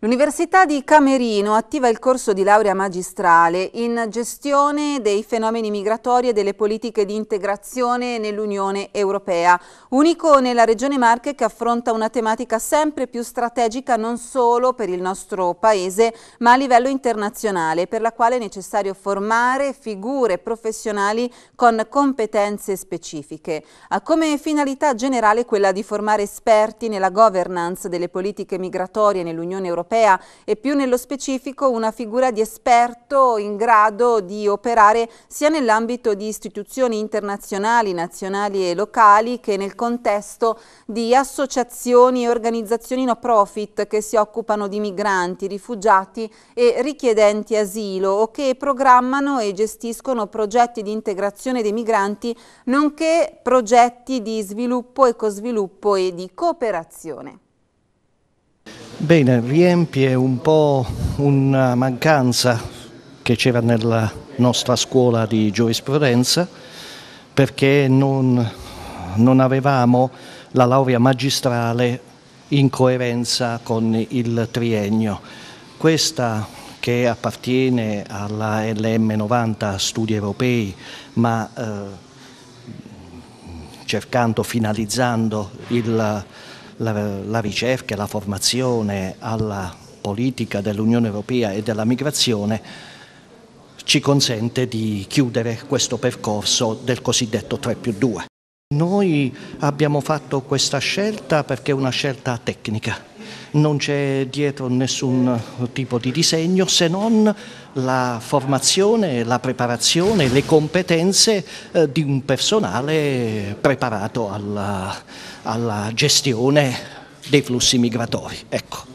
L'Università di Camerino attiva il corso di laurea magistrale in gestione dei fenomeni migratori e delle politiche di integrazione nell'Unione Europea, unico nella regione Marche che affronta una tematica sempre più strategica non solo per il nostro paese ma a livello internazionale, per la quale è necessario formare figure professionali con competenze specifiche. Ha come finalità generale quella di formare esperti nella governance delle politiche migratorie nell'Unione Europea europea e più nello specifico una figura di esperto in grado di operare sia nell'ambito di istituzioni internazionali, nazionali e locali che nel contesto di associazioni e organizzazioni no profit che si occupano di migranti, rifugiati e richiedenti asilo o che programmano e gestiscono progetti di integrazione dei migranti nonché progetti di sviluppo, ecosviluppo e di cooperazione. Bene, riempie un po' una mancanza che c'era nella nostra scuola di giurisprudenza perché non, non avevamo la laurea magistrale in coerenza con il triennio. Questa che appartiene alla LM90 Studi Europei, ma eh, cercando, finalizzando il la, la ricerca, la formazione alla politica dell'Unione Europea e della migrazione ci consente di chiudere questo percorso del cosiddetto 3 più 2. Noi abbiamo fatto questa scelta perché è una scelta tecnica, non c'è dietro nessun tipo di disegno se non la formazione, la preparazione, le competenze eh, di un personale preparato alla, alla gestione dei flussi migratori. Ecco.